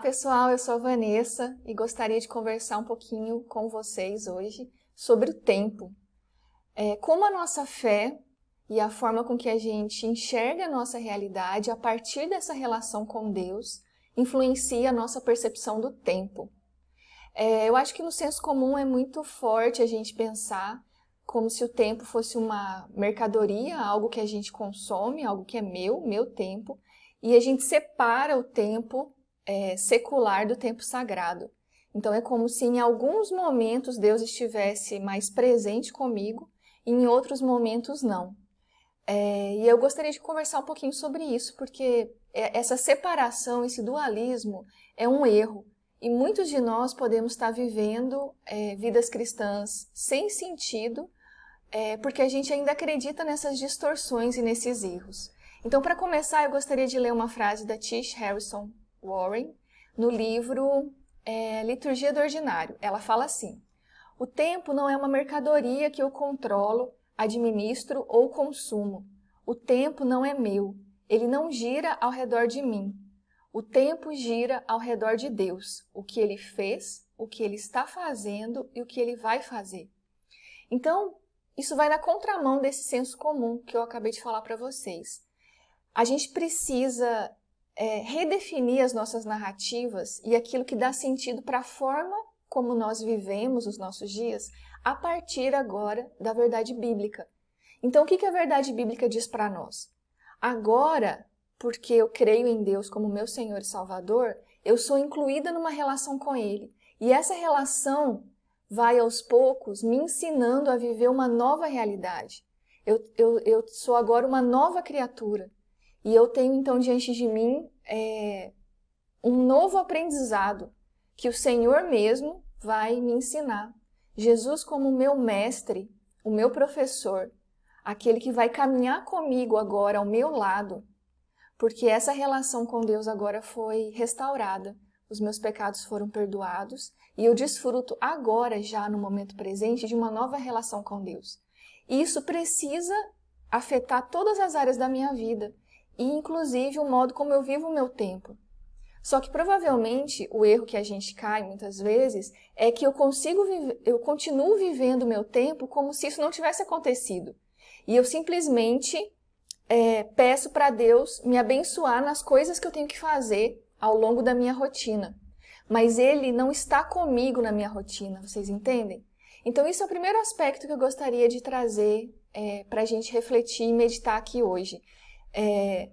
pessoal, eu sou a Vanessa e gostaria de conversar um pouquinho com vocês hoje sobre o tempo. É, como a nossa fé e a forma com que a gente enxerga a nossa realidade a partir dessa relação com Deus influencia a nossa percepção do tempo. É, eu acho que no senso comum é muito forte a gente pensar como se o tempo fosse uma mercadoria, algo que a gente consome, algo que é meu, meu tempo, e a gente separa o tempo é, secular do tempo sagrado. Então é como se em alguns momentos Deus estivesse mais presente comigo e em outros momentos não. É, e eu gostaria de conversar um pouquinho sobre isso, porque é, essa separação, esse dualismo é um erro. E muitos de nós podemos estar vivendo é, vidas cristãs sem sentido, é, porque a gente ainda acredita nessas distorções e nesses erros. Então, para começar, eu gostaria de ler uma frase da Tish Harrison, Warren no livro é, Liturgia do Ordinário. Ela fala assim: o tempo não é uma mercadoria que eu controlo, administro ou consumo. O tempo não é meu. Ele não gira ao redor de mim. O tempo gira ao redor de Deus, o que ele fez, o que ele está fazendo e o que ele vai fazer. Então, isso vai na contramão desse senso comum que eu acabei de falar para vocês. A gente precisa é, redefinir as nossas narrativas e aquilo que dá sentido para a forma como nós vivemos os nossos dias a partir agora da verdade bíblica. Então, o que, que a verdade bíblica diz para nós? Agora, porque eu creio em Deus como meu Senhor e Salvador, eu sou incluída numa relação com Ele. E essa relação vai aos poucos me ensinando a viver uma nova realidade. Eu, eu, eu sou agora uma nova criatura. E eu tenho então diante de mim é, um novo aprendizado que o Senhor mesmo vai me ensinar. Jesus, como meu mestre, o meu professor, aquele que vai caminhar comigo agora ao meu lado, porque essa relação com Deus agora foi restaurada, os meus pecados foram perdoados e eu desfruto agora, já no momento presente, de uma nova relação com Deus. E isso precisa afetar todas as áreas da minha vida e inclusive o modo como eu vivo o meu tempo. Só que provavelmente o erro que a gente cai muitas vezes é que eu consigo eu continuo vivendo o meu tempo como se isso não tivesse acontecido. E eu simplesmente é, peço para Deus me abençoar nas coisas que eu tenho que fazer ao longo da minha rotina. Mas Ele não está comigo na minha rotina, vocês entendem? Então, isso é o primeiro aspecto que eu gostaria de trazer é, para a gente refletir e meditar aqui hoje é,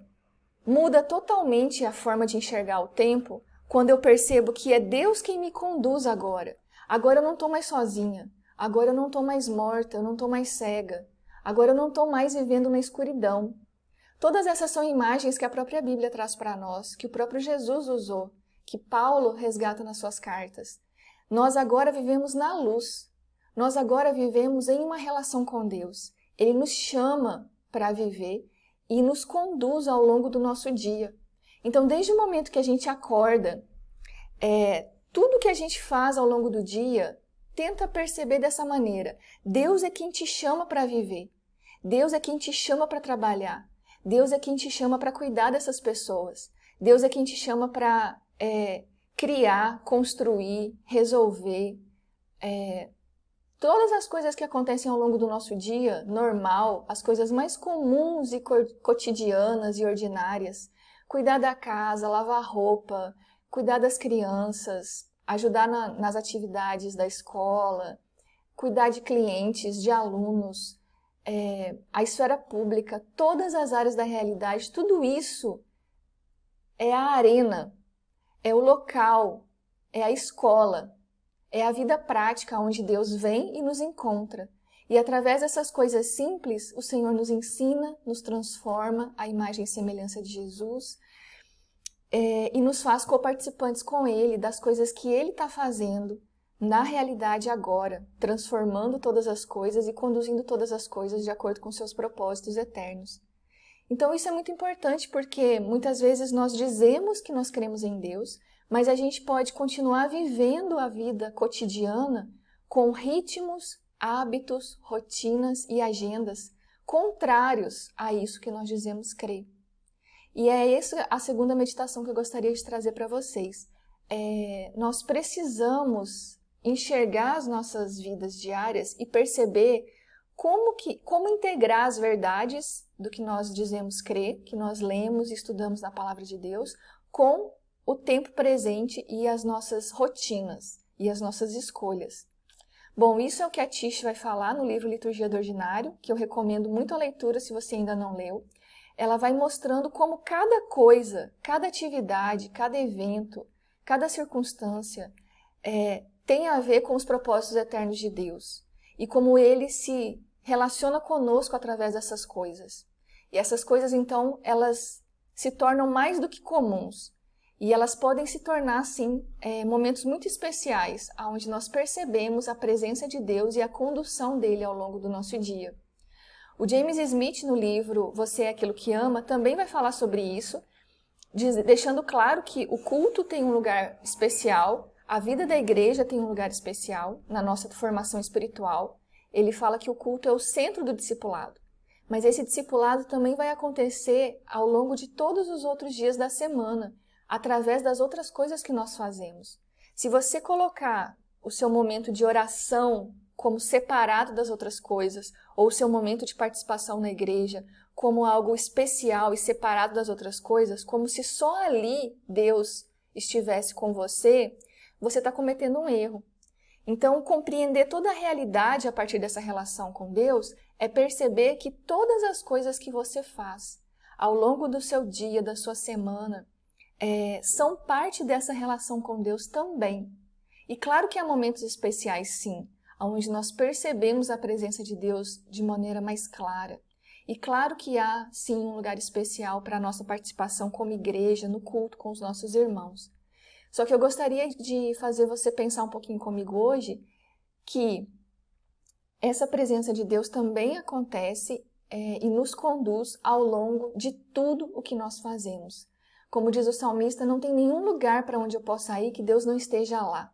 muda totalmente a forma de enxergar o tempo quando eu percebo que é Deus quem me conduz agora. Agora eu não estou mais sozinha. Agora eu não estou mais morta, eu não estou mais cega. Agora eu não estou mais vivendo na escuridão. Todas essas são imagens que a própria Bíblia traz para nós, que o próprio Jesus usou, que Paulo resgata nas suas cartas. Nós agora vivemos na luz. Nós agora vivemos em uma relação com Deus. Ele nos chama para viver e nos conduz ao longo do nosso dia. Então, desde o momento que a gente acorda, é, tudo que a gente faz ao longo do dia, tenta perceber dessa maneira. Deus é quem te chama para viver. Deus é quem te chama para trabalhar. Deus é quem te chama para cuidar dessas pessoas. Deus é quem te chama para é, criar, construir, resolver, é, Todas as coisas que acontecem ao longo do nosso dia, normal, as coisas mais comuns e cotidianas e ordinárias, cuidar da casa, lavar roupa, cuidar das crianças, ajudar na, nas atividades da escola, cuidar de clientes, de alunos, é, a esfera pública, todas as áreas da realidade, tudo isso é a arena, é o local, é a escola é a vida prática onde Deus vem e nos encontra. E através dessas coisas simples, o Senhor nos ensina, nos transforma à imagem e semelhança de Jesus é, e nos faz coparticipantes com Ele das coisas que Ele está fazendo na realidade agora, transformando todas as coisas e conduzindo todas as coisas de acordo com seus propósitos eternos. Então isso é muito importante porque muitas vezes nós dizemos que nós cremos em Deus, mas a gente pode continuar vivendo a vida cotidiana com ritmos, hábitos, rotinas e agendas contrários a isso que nós dizemos crer. E é essa a segunda meditação que eu gostaria de trazer para vocês. É, nós precisamos enxergar as nossas vidas diárias e perceber como, que, como integrar as verdades do que nós dizemos crer, que nós lemos e estudamos na palavra de Deus, com o tempo presente e as nossas rotinas e as nossas escolhas. Bom, isso é o que a Tish vai falar no livro Liturgia do Ordinário, que eu recomendo muito a leitura se você ainda não leu. Ela vai mostrando como cada coisa, cada atividade, cada evento, cada circunstância é, tem a ver com os propósitos eternos de Deus e como ele se relaciona conosco através dessas coisas. E essas coisas, então, elas se tornam mais do que comuns, e elas podem se tornar, sim, é, momentos muito especiais, onde nós percebemos a presença de Deus e a condução dele ao longo do nosso dia. O James Smith, no livro Você é Aquilo que Ama, também vai falar sobre isso, deixando claro que o culto tem um lugar especial, a vida da igreja tem um lugar especial na nossa formação espiritual. Ele fala que o culto é o centro do discipulado. Mas esse discipulado também vai acontecer ao longo de todos os outros dias da semana através das outras coisas que nós fazemos. Se você colocar o seu momento de oração como separado das outras coisas, ou o seu momento de participação na igreja como algo especial e separado das outras coisas, como se só ali Deus estivesse com você, você está cometendo um erro. Então, compreender toda a realidade a partir dessa relação com Deus é perceber que todas as coisas que você faz ao longo do seu dia, da sua semana, é, são parte dessa relação com Deus também. E claro que há momentos especiais, sim, onde nós percebemos a presença de Deus de maneira mais clara. E claro que há, sim, um lugar especial para a nossa participação como igreja, no culto com os nossos irmãos. Só que eu gostaria de fazer você pensar um pouquinho comigo hoje que essa presença de Deus também acontece é, e nos conduz ao longo de tudo o que nós fazemos. Como diz o salmista, não tem nenhum lugar para onde eu possa ir que Deus não esteja lá.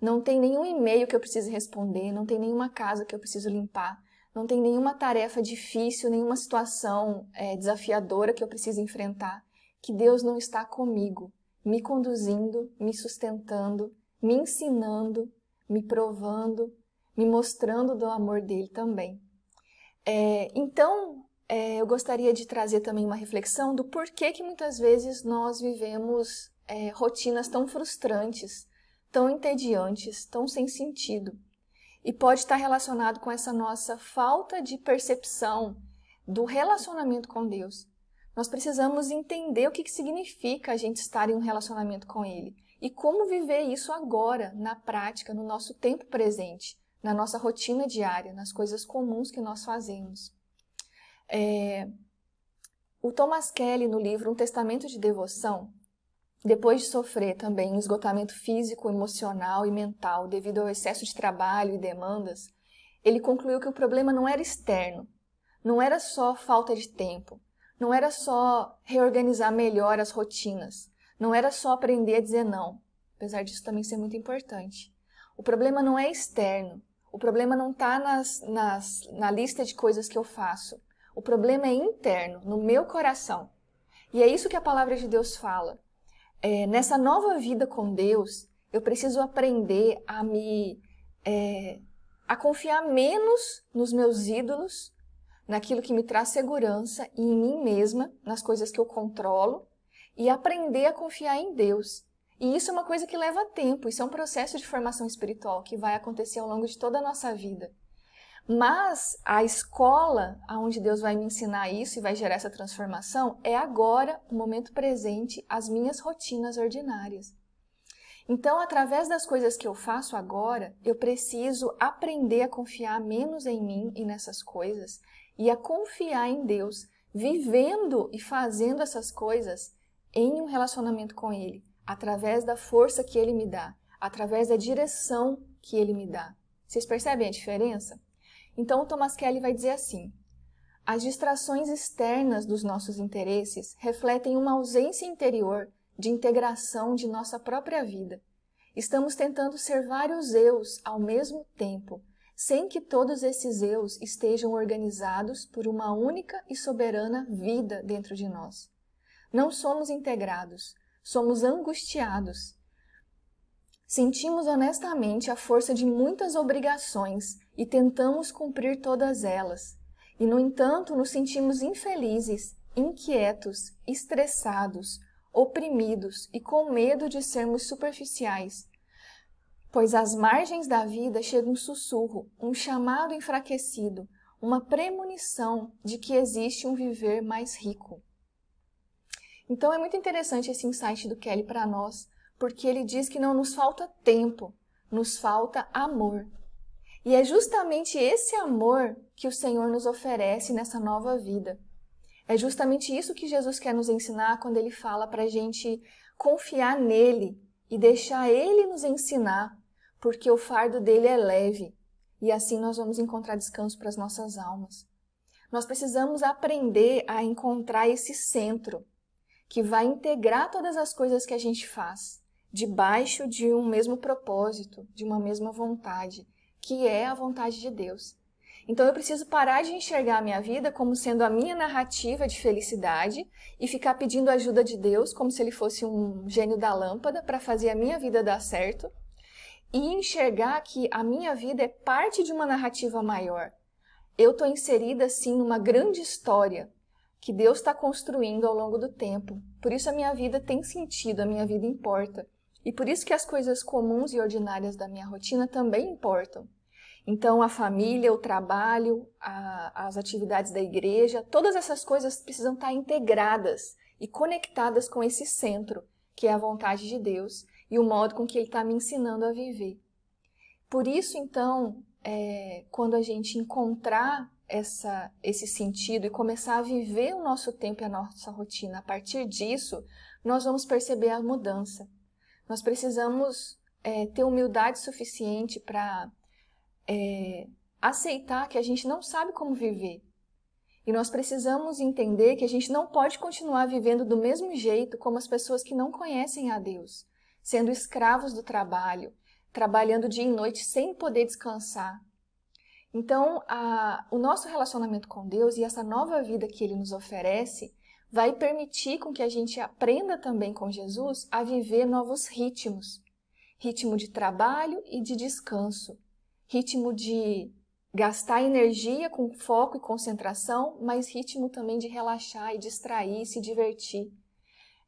Não tem nenhum e-mail que eu precise responder, não tem nenhuma casa que eu preciso limpar, não tem nenhuma tarefa difícil, nenhuma situação é, desafiadora que eu precise enfrentar, que Deus não está comigo, me conduzindo, me sustentando, me ensinando, me provando, me mostrando do amor dele também. É, então, é, eu gostaria de trazer também uma reflexão do porquê que muitas vezes nós vivemos é, rotinas tão frustrantes, tão entediantes, tão sem sentido. E pode estar relacionado com essa nossa falta de percepção do relacionamento com Deus. Nós precisamos entender o que, que significa a gente estar em um relacionamento com Ele e como viver isso agora, na prática, no nosso tempo presente, na nossa rotina diária, nas coisas comuns que nós fazemos. É, o Thomas Kelly, no livro Um Testamento de Devoção, depois de sofrer também um esgotamento físico, emocional e mental devido ao excesso de trabalho e demandas, ele concluiu que o problema não era externo, não era só falta de tempo, não era só reorganizar melhor as rotinas, não era só aprender a dizer não, apesar disso também ser muito importante. O problema não é externo, o problema não está nas, nas, na lista de coisas que eu faço, o problema é interno, no meu coração. E é isso que a palavra de Deus fala. É, nessa nova vida com Deus, eu preciso aprender a me. É, a confiar menos nos meus ídolos, naquilo que me traz segurança e em mim mesma, nas coisas que eu controlo, e aprender a confiar em Deus. E isso é uma coisa que leva tempo, isso é um processo de formação espiritual que vai acontecer ao longo de toda a nossa vida. Mas a escola aonde Deus vai me ensinar isso e vai gerar essa transformação é agora, o momento presente, as minhas rotinas ordinárias. Então, através das coisas que eu faço agora, eu preciso aprender a confiar menos em mim e nessas coisas e a confiar em Deus, vivendo e fazendo essas coisas em um relacionamento com Ele, através da força que Ele me dá, através da direção que Ele me dá. Vocês percebem a diferença? Então, o Thomas Kelly vai dizer assim: as distrações externas dos nossos interesses refletem uma ausência interior de integração de nossa própria vida. Estamos tentando ser vários eus ao mesmo tempo, sem que todos esses eus estejam organizados por uma única e soberana vida dentro de nós. Não somos integrados, somos angustiados Sentimos honestamente a força de muitas obrigações e tentamos cumprir todas elas. E, no entanto, nos sentimos infelizes, inquietos, estressados, oprimidos e com medo de sermos superficiais. Pois às margens da vida chega um sussurro, um chamado enfraquecido, uma premonição de que existe um viver mais rico. Então é muito interessante esse insight do Kelly para nós, porque ele diz que não nos falta tempo, nos falta amor. E é justamente esse amor que o Senhor nos oferece nessa nova vida. É justamente isso que Jesus quer nos ensinar quando ele fala para a gente confiar nele e deixar ele nos ensinar, porque o fardo dele é leve e assim nós vamos encontrar descanso para as nossas almas. Nós precisamos aprender a encontrar esse centro que vai integrar todas as coisas que a gente faz debaixo de um mesmo propósito, de uma mesma vontade, que é a vontade de Deus. Então eu preciso parar de enxergar a minha vida como sendo a minha narrativa de felicidade e ficar pedindo ajuda de Deus como se ele fosse um gênio da lâmpada para fazer a minha vida dar certo e enxergar que a minha vida é parte de uma narrativa maior. Eu estou inserida assim numa grande história que Deus está construindo ao longo do tempo. Por isso a minha vida tem sentido, a minha vida importa. E por isso que as coisas comuns e ordinárias da minha rotina também importam. Então, a família, o trabalho, a, as atividades da igreja, todas essas coisas precisam estar integradas e conectadas com esse centro, que é a vontade de Deus e o modo com que Ele está me ensinando a viver. Por isso, então, é, quando a gente encontrar essa, esse sentido e começar a viver o nosso tempo e a nossa rotina a partir disso, nós vamos perceber a mudança. Nós precisamos é, ter humildade suficiente para é, aceitar que a gente não sabe como viver. E nós precisamos entender que a gente não pode continuar vivendo do mesmo jeito como as pessoas que não conhecem a Deus, sendo escravos do trabalho, trabalhando dia e noite sem poder descansar. Então, a, o nosso relacionamento com Deus e essa nova vida que Ele nos oferece vai permitir com que a gente aprenda também com Jesus a viver novos ritmos. Ritmo de trabalho e de descanso. Ritmo de gastar energia com foco e concentração, mas ritmo também de relaxar e distrair, se divertir.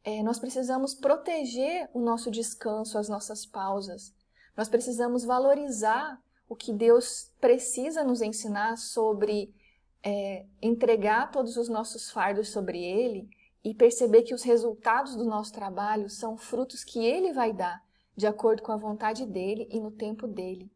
É, nós precisamos proteger o nosso descanso, as nossas pausas. Nós precisamos valorizar o que Deus precisa nos ensinar sobre é, entregar todos os nossos fardos sobre Ele e perceber que os resultados do nosso trabalho são frutos que Ele vai dar, de acordo com a vontade dele e no tempo dele.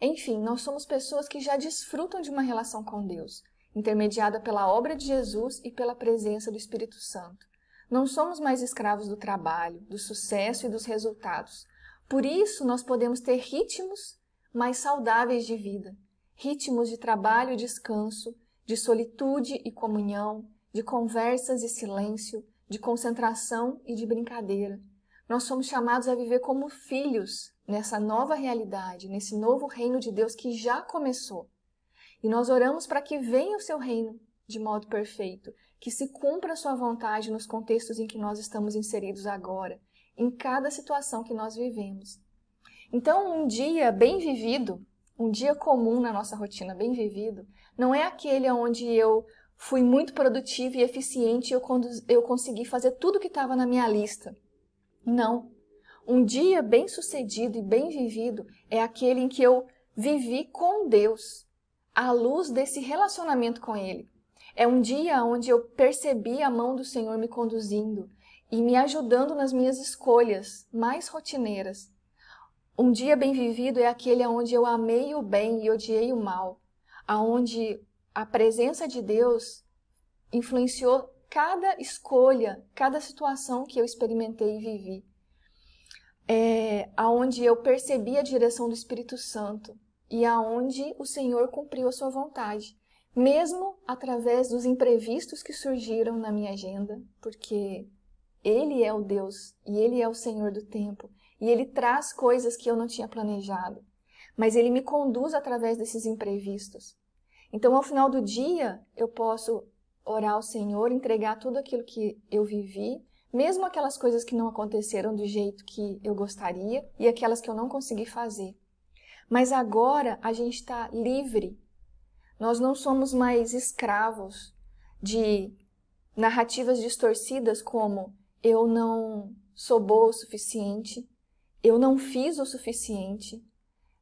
Enfim, nós somos pessoas que já desfrutam de uma relação com Deus, intermediada pela obra de Jesus e pela presença do Espírito Santo. Não somos mais escravos do trabalho, do sucesso e dos resultados. Por isso, nós podemos ter ritmos mais saudáveis de vida, ritmos de trabalho e descanso, de solitude e comunhão, de conversas e silêncio, de concentração e de brincadeira. Nós somos chamados a viver como filhos nessa nova realidade, nesse novo reino de Deus que já começou. E nós oramos para que venha o seu reino de modo perfeito, que se cumpra a sua vontade nos contextos em que nós estamos inseridos agora, em cada situação que nós vivemos. Então, um dia bem vivido um dia comum na nossa rotina bem vivido, não é aquele onde eu fui muito produtivo e eficiente e eu, eu consegui fazer tudo que estava na minha lista. Não. Um dia bem sucedido e bem vivido é aquele em que eu vivi com Deus, à luz desse relacionamento com Ele. É um dia onde eu percebi a mão do Senhor me conduzindo e me ajudando nas minhas escolhas mais rotineiras, um dia bem vivido é aquele onde eu amei o bem e odiei o mal, aonde a presença de Deus influenciou cada escolha, cada situação que eu experimentei e vivi. É, aonde eu percebi a direção do Espírito Santo e aonde o Senhor cumpriu a sua vontade, mesmo através dos imprevistos que surgiram na minha agenda, porque ele é o Deus e ele é o Senhor do tempo e ele traz coisas que eu não tinha planejado, mas ele me conduz através desses imprevistos. Então, ao final do dia, eu posso orar ao Senhor, entregar tudo aquilo que eu vivi, mesmo aquelas coisas que não aconteceram do jeito que eu gostaria e aquelas que eu não consegui fazer. Mas agora a gente está livre. Nós não somos mais escravos de narrativas distorcidas como eu não sou boa o suficiente, eu não fiz o suficiente,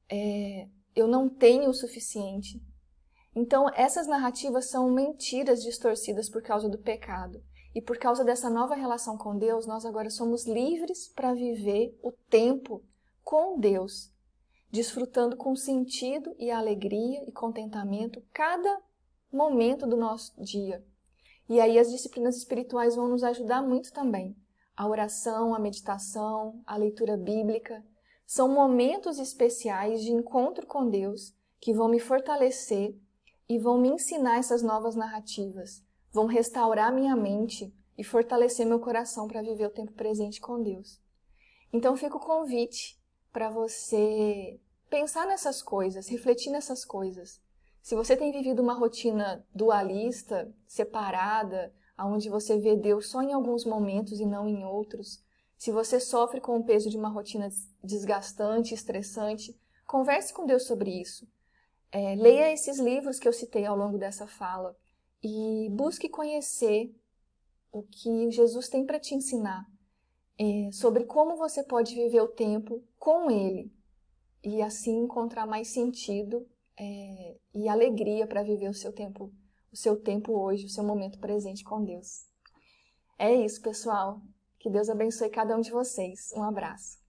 é, eu não tenho o suficiente. Então, essas narrativas são mentiras distorcidas por causa do pecado. E por causa dessa nova relação com Deus, nós agora somos livres para viver o tempo com Deus, desfrutando com sentido e alegria e contentamento cada momento do nosso dia. E aí as disciplinas espirituais vão nos ajudar muito também. A oração, a meditação, a leitura bíblica são momentos especiais de encontro com Deus que vão me fortalecer e vão me ensinar essas novas narrativas, vão restaurar minha mente e fortalecer meu coração para viver o tempo presente com Deus. Então fica o convite para você pensar nessas coisas, refletir nessas coisas. Se você tem vivido uma rotina dualista, separada, aonde você vê Deus só em alguns momentos e não em outros, se você sofre com o peso de uma rotina desgastante, estressante, converse com Deus sobre isso. É, leia esses livros que eu citei ao longo dessa fala e busque conhecer o que Jesus tem para te ensinar é, sobre como você pode viver o tempo com Ele e assim encontrar mais sentido é, e alegria para viver o seu tempo o seu tempo hoje, o seu momento presente com Deus. É isso, pessoal. Que Deus abençoe cada um de vocês. Um abraço.